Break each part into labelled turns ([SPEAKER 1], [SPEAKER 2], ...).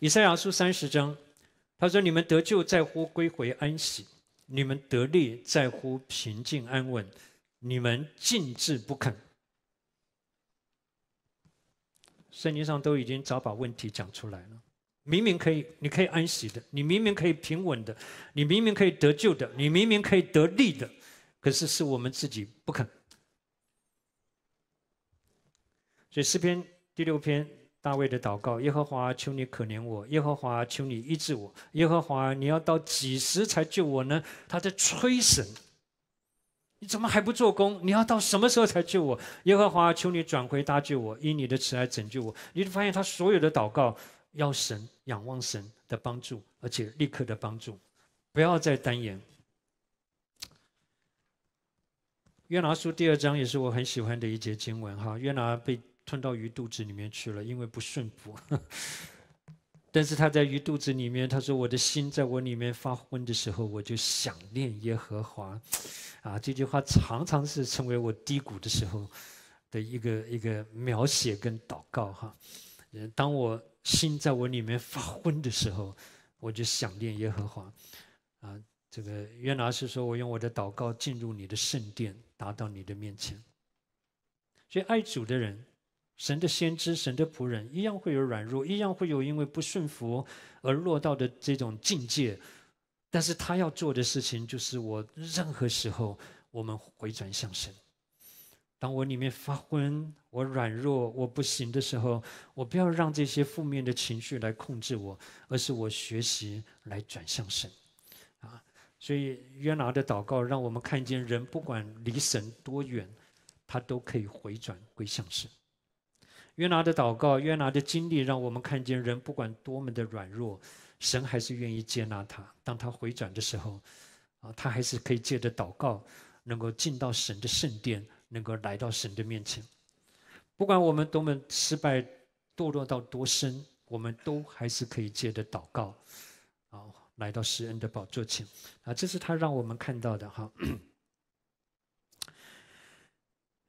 [SPEAKER 1] 以赛亚书三十章，他说：“你们得救在乎归回安息，你们得利在乎平静安稳，你们尽志不肯。”圣经上都已经早把问题讲出来了。明明可以，你可以安息的；你明明可以平稳的；你明明可以得救的；你明明可以得利的，可是是我们自己不肯。所以诗篇第六篇。大卫的祷告：耶和华，求你可怜我；耶和华，求你医治我；耶和华，你要到几时才救我呢？他在催神，你怎么还不做工？你要到什么时候才救我？耶和华，求你转回搭救我，以你的慈爱拯救我。你就发现他所有的祷告要神仰望神的帮助，而且立刻的帮助，不要再单言。约拿书第二章也是我很喜欢的一节经文哈，约拿被。吞到鱼肚子里面去了，因为不顺服。但是他在鱼肚子里面，他说：“我的心在我里面发昏的时候，我就想念耶和华。”啊，这句话常常是成为我低谷的时候的一个一个描写跟祷告哈。当我心在我里面发昏的时候，我就想念耶和华。啊，这个约拿师说我用我的祷告进入你的圣殿，达到你的面前。所以爱主的人。神的先知，神的仆人，一样会有软弱，一样会有因为不顺服而落到的这种境界。但是他要做的事情，就是我任何时候我们回转向神。当我里面发昏，我软弱，我不行的时候，我不要让这些负面的情绪来控制我，而是我学习来转向神。啊，所以约拿的祷告让我们看见，人不管离神多远，他都可以回转归向神。约拿的祷告，约拿的经历，让我们看见人不管多么的软弱，神还是愿意接纳他。当他回转的时候，啊，他还是可以借着祷告，能够进到神的圣殿，能够来到神的面前。不管我们多么失败，堕落到多深，我们都还是可以借着祷告，啊，来到施恩的宝座前。啊，这是他让我们看到的。哈，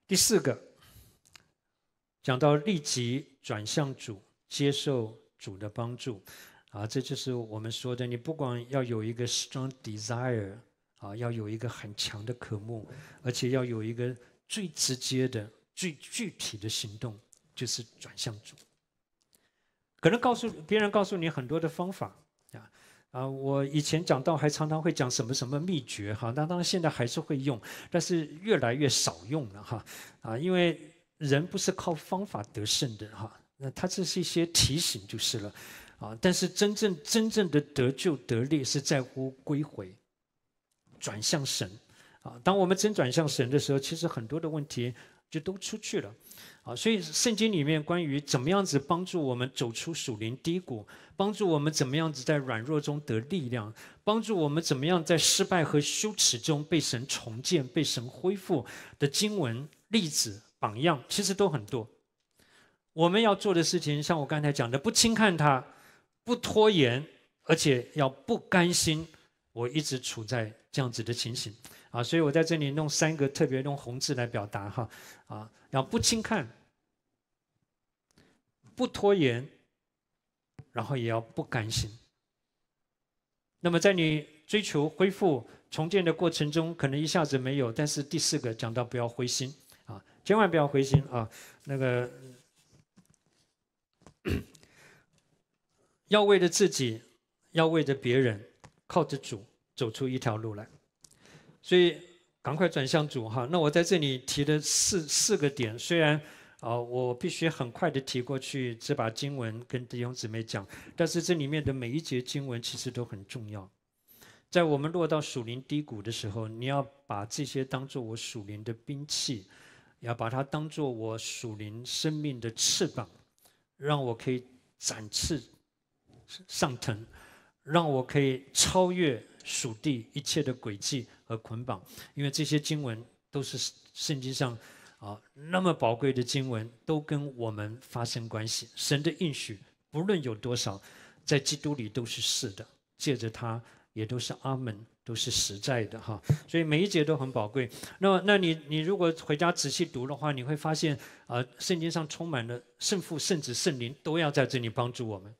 [SPEAKER 1] 第四个。讲到立即转向主，接受主的帮助，啊，这就是我们说的，你不管要有一个 strong desire 啊，要有一个很强的渴慕，而且要有一个最直接的、最具体的行动，就是转向主。可能告诉别人告诉你很多的方法，啊啊，我以前讲到还常常会讲什么什么秘诀哈，那当然现在还是会用，但是越来越少用了哈，啊，因为。人不是靠方法得胜的哈，那他这是一些提醒就是了，啊，但是真正真正的得救得力是在乎归回，转向神，啊，当我们真转向神的时候，其实很多的问题就都出去了，啊，所以圣经里面关于怎么样子帮助我们走出属灵低谷，帮助我们怎么样子在软弱中得力量，帮助我们怎么样在失败和羞耻中被神重建被神恢复的经文例子。榜样其实都很多，我们要做的事情，像我刚才讲的，不轻看他，不拖延，而且要不甘心。我一直处在这样子的情形，啊，所以我在这里弄三个特别用红字来表达哈，啊，要不轻看，不拖延，然后也要不甘心。那么在你追求恢复重建的过程中，可能一下子没有，但是第四个讲到不要灰心。千万不要灰心啊！那个 要为着自己，要为着别人，靠着主走出一条路来。所以赶快转向主哈！那我在这里提的四四个点，虽然啊我必须很快的提过去，只把经文跟弟兄姊妹讲，但是这里面的每一节经文其实都很重要。在我们落到属灵低谷的时候，你要把这些当做我属灵的兵器。要把它当做我属灵生命的翅膀，让我可以展翅上腾，让我可以超越属地一切的轨迹和捆绑。因为这些经文都是圣经上啊那么宝贵的经文，都跟我们发生关系。神的应许不论有多少，在基督里都是是的，借着它也都是阿门。都是实在的哈，所以每一节都很宝贵。那那你你如果回家仔细读的话，你会发现啊，圣经上充满了圣父、圣子、圣灵都要在这里帮助我们。